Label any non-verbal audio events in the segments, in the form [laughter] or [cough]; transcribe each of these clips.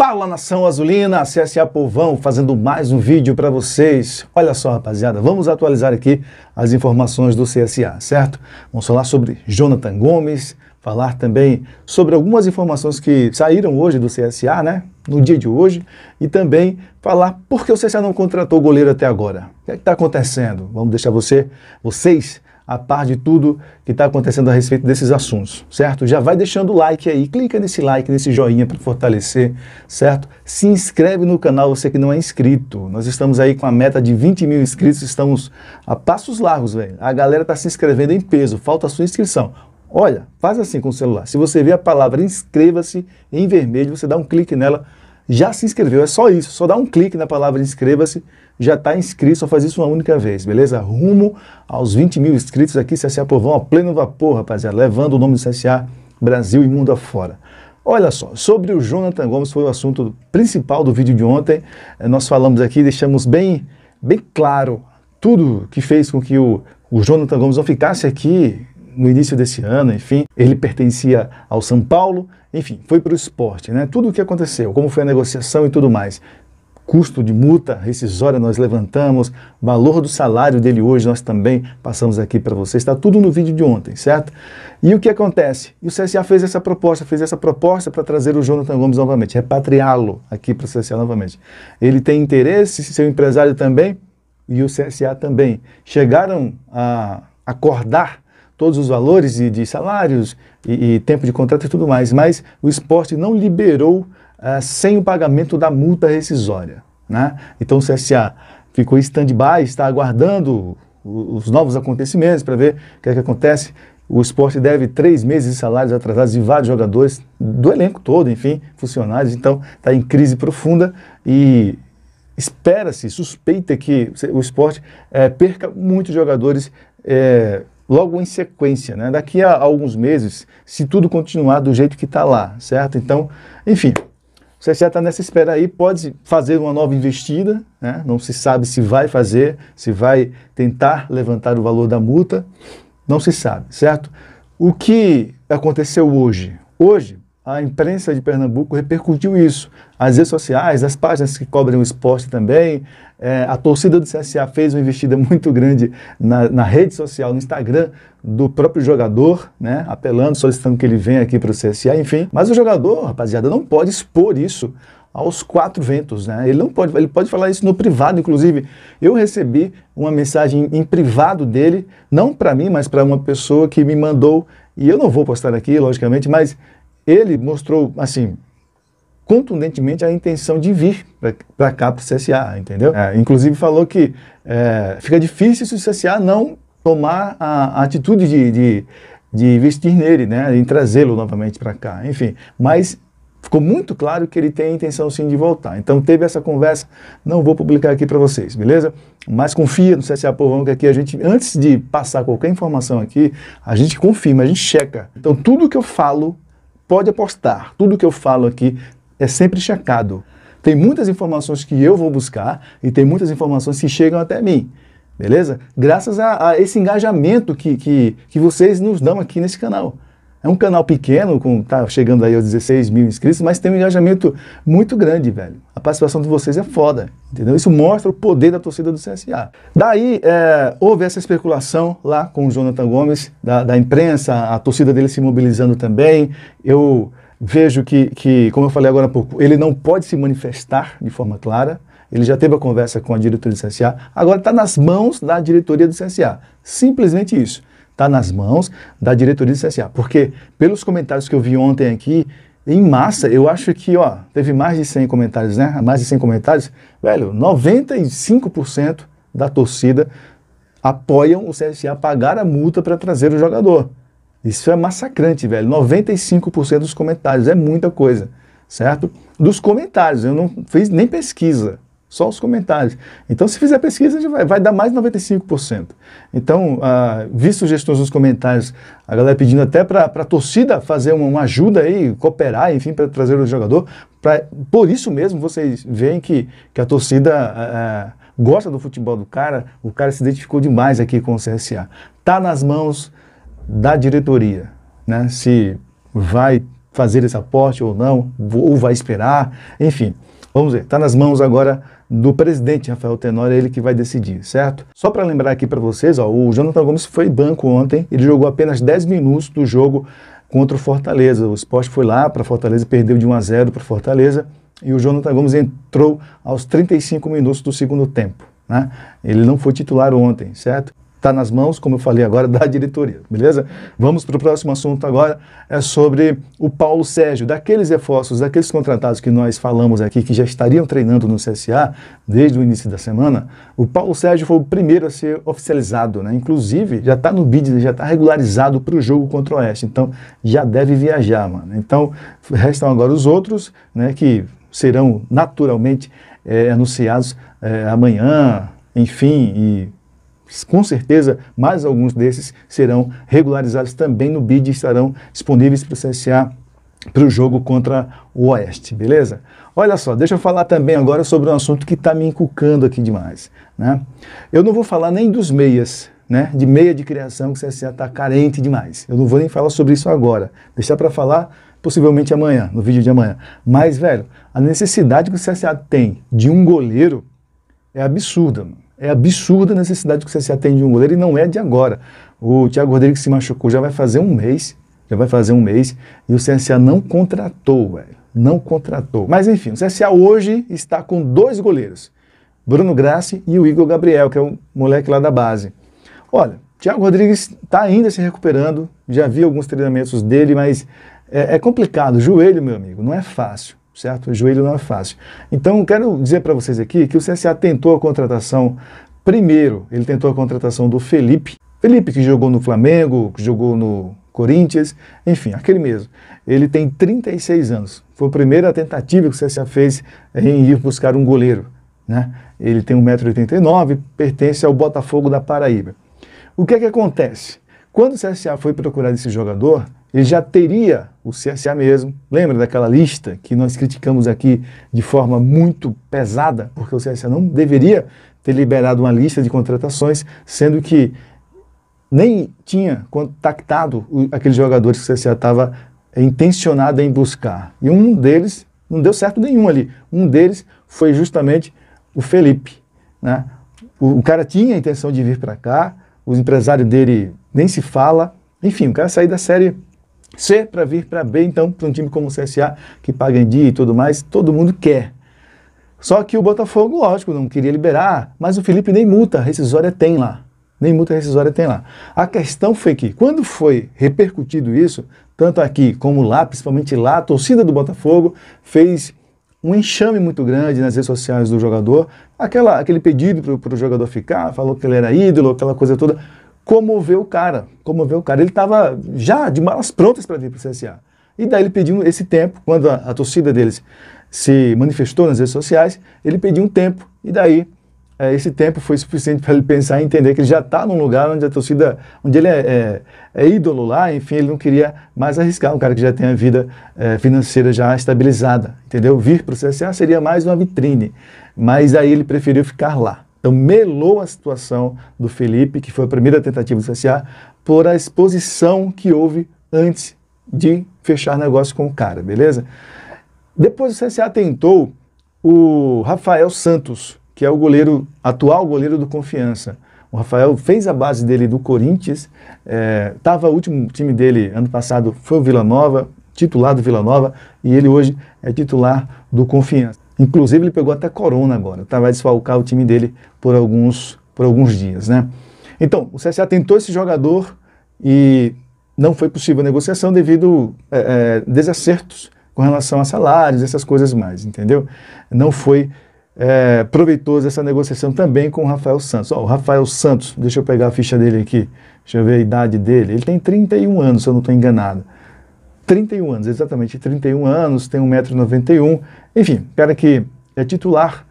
Fala nação azulina, CSA Povão fazendo mais um vídeo para vocês. Olha só rapaziada, vamos atualizar aqui as informações do CSA, certo? Vamos falar sobre Jonathan Gomes, falar também sobre algumas informações que saíram hoje do CSA, né? No dia de hoje, e também falar por que o CSA não contratou goleiro até agora. O que é está acontecendo? Vamos deixar você, vocês a par de tudo que está acontecendo a respeito desses assuntos, certo? Já vai deixando o like aí, clica nesse like, nesse joinha para fortalecer, certo? Se inscreve no canal, você que não é inscrito. Nós estamos aí com a meta de 20 mil inscritos, estamos a passos largos, velho. A galera está se inscrevendo em peso, falta a sua inscrição. Olha, faz assim com o celular. Se você vê a palavra inscreva-se em vermelho, você dá um clique nela já se inscreveu. É só isso, só dá um clique na palavra inscreva-se, já está inscrito, só faz isso uma única vez, beleza? Rumo aos 20 mil inscritos aqui, CSA Povão a pleno vapor, rapaziada, levando o nome do CSA Brasil e mundo afora. Olha só, sobre o Jonathan Gomes, foi o assunto principal do vídeo de ontem, eh, nós falamos aqui, deixamos bem, bem claro tudo que fez com que o, o Jonathan Gomes não ficasse aqui no início desse ano, enfim, ele pertencia ao São Paulo, enfim, foi para o esporte, né? Tudo o que aconteceu, como foi a negociação e tudo mais. Custo de multa rescisória nós levantamos, valor do salário dele hoje nós também passamos aqui para vocês, está tudo no vídeo de ontem, certo? E o que acontece? E o CSA fez essa proposta, fez essa proposta para trazer o Jonathan Gomes novamente, repatriá-lo aqui para o CSA novamente. Ele tem interesse, seu empresário também, e o CSA também. Chegaram a acordar todos os valores e de salários e, e tempo de contrato e tudo mais, mas o esporte não liberou uh, sem o pagamento da multa rescisória. Né? Então o CSA ficou em stand-by, está aguardando os novos acontecimentos para ver o que, é que acontece. O esporte deve três meses de salários atrasados de vários jogadores, do elenco todo, enfim, funcionários. Então, está em crise profunda e espera-se, suspeita que o esporte é, perca muitos jogadores é, logo em sequência, né? Daqui a alguns meses, se tudo continuar do jeito que está lá, certo? Então, enfim, você já está nessa espera aí, pode fazer uma nova investida, né? não se sabe se vai fazer, se vai tentar levantar o valor da multa, não se sabe, certo? O que aconteceu hoje? Hoje, a imprensa de Pernambuco repercutiu isso. As redes sociais, as páginas que cobrem o esporte também. É, a torcida do CSA fez uma investida [laughs] muito grande na, na, rede social, no Instagram do próprio jogador, né? Apelando, solicitando que ele venha aqui para o CSA, enfim. Mas o jogador, rapaziada, não pode expor isso aos quatro ventos, né? Ele não pode, ele pode falar isso no privado, inclusive. Eu recebi uma mensagem em privado dele, não para mim, mas para uma pessoa que me mandou, e eu não vou postar aqui, logicamente, mas ele mostrou, assim, contundentemente a intenção de vir para cá, para o CSA, entendeu? É, inclusive falou que é, fica difícil se o CSA não tomar a, a atitude de, de, de, investir nele, né? Em trazê-lo novamente para cá, enfim. Mas ficou muito claro que ele tem a intenção sim de voltar. Então teve essa conversa, não vou publicar aqui para vocês, beleza? Mas confia no CSA Povão que aqui a gente, antes de passar qualquer informação aqui, a gente confirma, a gente checa. Então tudo que eu falo Pode apostar, tudo que eu falo aqui é sempre checado. Tem muitas informações que eu vou buscar e tem muitas informações que chegam até mim. Beleza? Graças a, a esse engajamento que, que, que vocês nos dão aqui nesse canal. É um canal pequeno, com, tá chegando aí aos 16 mil inscritos, mas tem um engajamento muito grande, velho. A participação de vocês é foda, entendeu? Isso mostra o poder da torcida do CSA. Daí, é, houve essa especulação lá com o Jonathan Gomes, da, da imprensa, a torcida dele se mobilizando também. Eu vejo que, que, como eu falei agora há pouco, ele não pode se manifestar de forma clara, ele já teve a conversa com a diretoria do CSA, agora está nas mãos da diretoria do CSA. Simplesmente isso está nas mãos da diretoria do CSA. Porque, pelos comentários que eu vi ontem aqui, em massa, eu acho que, ó, teve mais de 100 comentários, né? Mais de 100 comentários. Velho, 95% da torcida apoiam o CSA pagar a multa para trazer o jogador. Isso é massacrante, velho. 95% dos comentários, é muita coisa, certo? Dos comentários, eu não fiz nem pesquisa, só os comentários. Então, se fizer pesquisa, a gente vai, vai dar mais 95%. Então, ah, vi sugestões nos comentários, a galera pedindo até para a torcida fazer uma, uma, ajuda aí, cooperar, enfim, para trazer o jogador. Pra, por isso mesmo, vocês veem que, que a torcida ah, ah, gosta do futebol do cara, o cara se identificou demais aqui com o CSA. Está nas mãos da diretoria, né? Se vai fazer esse aporte ou não, ou vai esperar, enfim. Vamos ver, está nas mãos agora do presidente Rafael Tenório, é ele que vai decidir, certo? Só para lembrar aqui para vocês, ó, o Jonathan Gomes foi banco ontem, ele jogou apenas 10 minutos do jogo contra o Fortaleza. O Sport foi lá para Fortaleza, perdeu de 1 a 0 para Fortaleza e o Jonathan Gomes entrou aos 35 minutos do segundo tempo. Né? Ele não foi titular ontem, certo? Está nas mãos, como eu falei agora, [laughs] da diretoria, beleza? Vamos para o próximo assunto agora, é sobre o Paulo Sérgio. Daqueles reforços, daqueles contratados que nós falamos aqui, que já estariam treinando no CSA desde o início da semana, o Paulo Sérgio foi o primeiro a ser oficializado, né? Inclusive, já está no bid, já está regularizado para o jogo contra o Oeste, então já deve viajar, mano. Então, restam agora os outros, né, que serão naturalmente é, anunciados é, amanhã, enfim, e com certeza, mais alguns desses serão regularizados também no BID e estarão disponíveis para o CSA para o jogo contra o Oeste, beleza? Olha só, deixa eu falar também agora sobre um assunto que está me inculcando aqui demais. Né? Eu não vou falar nem dos meias, né? de meia de criação, que o CSA está carente demais. Eu não vou nem falar sobre isso agora, deixar para falar possivelmente amanhã, no vídeo de amanhã. Mas, velho, a necessidade que o CSA tem de um goleiro é absurda, mano. É absurda a necessidade que você se atende um goleiro e não é de agora. O Thiago Rodrigues se machucou já vai fazer um mês, já vai fazer um mês, e o CSA não contratou, velho. Não contratou. Mas enfim, o CSA hoje está com dois goleiros. Bruno Grassi e o Igor Gabriel, que é o moleque lá da base. Olha, Thiago Rodrigues está ainda se recuperando, já vi alguns treinamentos dele, mas é, é complicado. Joelho, meu amigo, não é fácil certo? O joelho não é fácil. Então, quero dizer para vocês aqui que o CSA tentou a contratação primeiro, ele tentou a contratação do Felipe. Felipe que jogou no Flamengo, que jogou no Corinthians, enfim, aquele mesmo. Ele tem 36 anos. Foi a primeira tentativa que o CSA fez em ir buscar um goleiro, né? Ele tem 1,89m, pertence ao Botafogo da Paraíba. O que é que acontece? Quando o CSA foi procurar esse jogador, ele já teria o CSA mesmo. Lembra daquela lista que nós criticamos aqui de forma muito pesada, porque o CSA não deveria ter liberado uma lista de contratações, sendo que nem tinha contactado aqueles jogadores que o CSA estava é, intencionado em buscar. E um deles, não deu certo nenhum ali, um deles foi justamente o Felipe. Né? O, o cara tinha a intenção de vir para cá, os empresários dele nem se fala, enfim, o cara saiu da série C para vir para B, então, para um time como o CSA, que paga em dia e tudo mais, todo mundo quer. Só que o Botafogo, lógico, não queria liberar, mas o Felipe nem multa rescisória tem lá. Nem multa rescisória tem lá. A questão foi que, quando foi repercutido isso, tanto aqui como lá, principalmente lá, a torcida do Botafogo fez um enxame muito grande nas redes sociais do jogador, aquela, aquele pedido para o jogador ficar, falou que ele era ídolo, aquela coisa toda comoveu o cara, comoveu o cara. Ele estava já de malas prontas para vir para o CSA. E daí ele pediu esse tempo, quando a, a, torcida deles se manifestou nas redes sociais, ele pediu um tempo. E daí é, esse tempo foi suficiente [laughs] para ele pensar e entender que ele já está num lugar onde a torcida, onde ele é, é, é, ídolo lá, enfim, ele não queria mais arriscar, um cara que já tem a vida é, financeira já estabilizada, entendeu? Vir para o CSA seria mais uma vitrine, mas aí ele preferiu ficar lá. Então, melou a situação do Felipe, que foi a primeira tentativa de saciar, por a exposição que houve antes de fechar negócio com o cara, beleza? Depois o CSA tentou o Rafael Santos, que é o goleiro, atual goleiro do Confiança. O Rafael fez a base dele do Corinthians, estava é, o último time dele ano passado, foi o Vila Nova, titular do Vila Nova, e ele hoje é titular do Confiança. Inclusive, ele pegou até corona agora, tá? vai desfalcar o time dele por alguns, por alguns dias, né? Então, o CSA tentou esse jogador e não foi possível a negociação devido a é, é, desacertos com relação a salários, essas coisas mais, entendeu? Não foi é, proveitoso essa negociação também com o Rafael Santos. Ó, o Rafael Santos, deixa eu pegar a ficha dele aqui, deixa eu ver a idade dele. Ele tem 31 anos, se eu não estou enganado. 31 anos, exatamente 31 anos, tem 1,91m, enfim, cara que é titular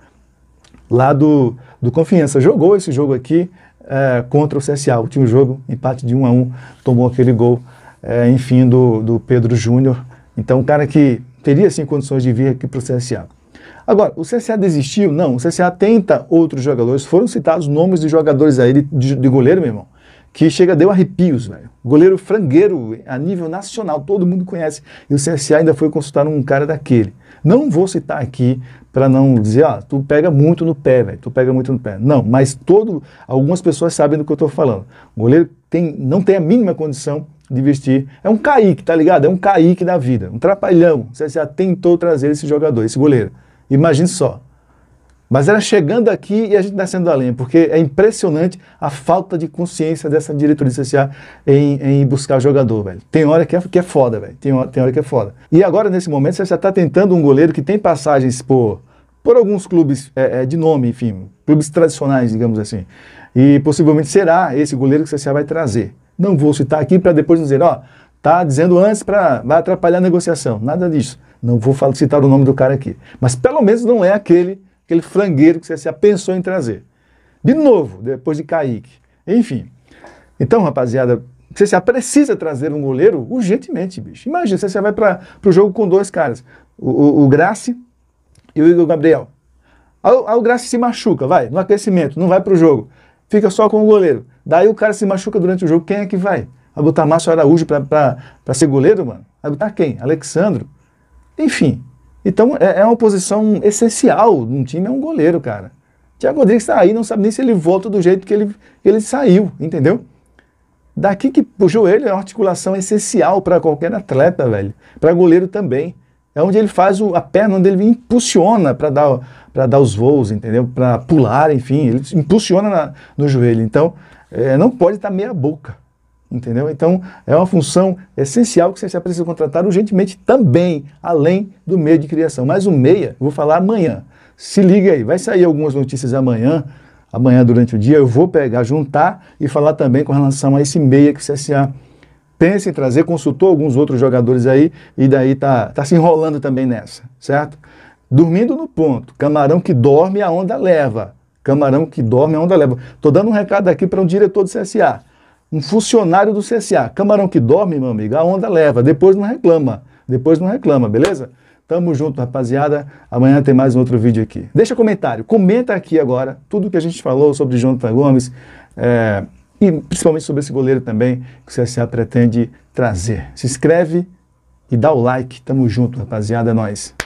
lá do, do Confiança. Jogou esse jogo aqui é, contra o CSA, o último jogo, empate de 1 a 1 tomou aquele gol, é, enfim, do, do Pedro Júnior. Então, um cara que teria, sim, condições de vir aqui para o CSA. Agora, o CSA desistiu? Não, o CSA tenta outros jogadores, foram citados nomes de jogadores aí, de, de goleiro, meu irmão que chega, deu arrepios, velho. Goleiro frangueiro a nível nacional, todo mundo conhece. E o CSA ainda foi consultar um cara daquele. Não vou citar aqui para não dizer, ah, tu pega muito no pé, velho, tu pega muito no pé. Não, mas todo, algumas pessoas sabem do que eu estou falando. O goleiro tem, não tem a mínima condição de vestir. É um caíque, tá ligado? É um caíque da vida, um trapalhão. O CSA tentou trazer esse jogador, esse goleiro. Imagine só, mas era chegando aqui e a gente descendo a lenha, porque é impressionante a falta de consciência dessa diretoria CSA em, em buscar jogador, velho. Tem hora que é, que é foda, velho. Tem, tem hora que é foda. E agora, nesse momento, você já está tentando um goleiro que tem passagens por, por alguns clubes é, é, de nome, enfim, clubes tradicionais, digamos assim. E possivelmente será esse goleiro que o CSA vai trazer. Não vou citar aqui para depois dizer, ó, tá dizendo antes para vai atrapalhar a negociação. Nada disso. Não vou citar o nome do cara aqui. Mas pelo menos não é aquele aquele frangueiro que você já pensou em trazer. De novo, depois de Kaique. Enfim. Então, rapaziada, você já precisa trazer um goleiro urgentemente, bicho. Imagina, você já vai para o jogo com dois caras, o, o, o Grace e o Igor Gabriel. Aí, aí o Grace se machuca, vai, no aquecimento, não vai para o jogo. Fica só com o goleiro. Daí o cara se machuca durante o jogo, quem é que vai? Vai botar Márcio Araújo para ser goleiro, mano? Vai botar quem? Alexandro? Enfim, então é, é uma posição essencial num time, é um goleiro, cara. Thiago Rodrigues está aí, não sabe nem se ele volta do jeito que ele, ele saiu, entendeu? Daqui que o joelho é uma articulação essencial para qualquer atleta, velho. Para goleiro também. É onde ele faz o, a perna, onde ele impulsiona para dar, dar os voos, entendeu? Para pular, enfim. Ele impulsiona na, no joelho. Então, é, não pode estar tá meia boca. Entendeu? Então, é uma função essencial que você precisa contratar urgentemente também, além do meio de criação. Mas o meia, vou falar amanhã. Se liga aí, vai sair algumas notícias amanhã, amanhã durante o dia, eu vou pegar, juntar e falar também com relação a esse meia que o CSA pensa em trazer, consultou alguns outros jogadores aí e daí tá, tá se enrolando também nessa, certo? Dormindo no ponto, camarão que dorme, a onda leva. Camarão que dorme, a onda leva. Tô dando um recado aqui para um diretor do CSA um funcionário do CSA. Camarão que dorme, meu amigo, a onda leva. Depois não reclama. Depois não reclama, beleza? Tamo junto, rapaziada. Amanhã tem mais um outro vídeo aqui. Deixa comentário. Comenta aqui agora tudo que a gente falou sobre Jonathan Gomes é, e principalmente sobre esse goleiro também que o CSA pretende trazer. Se inscreve e dá o like. Tamo junto, rapaziada. É nóis.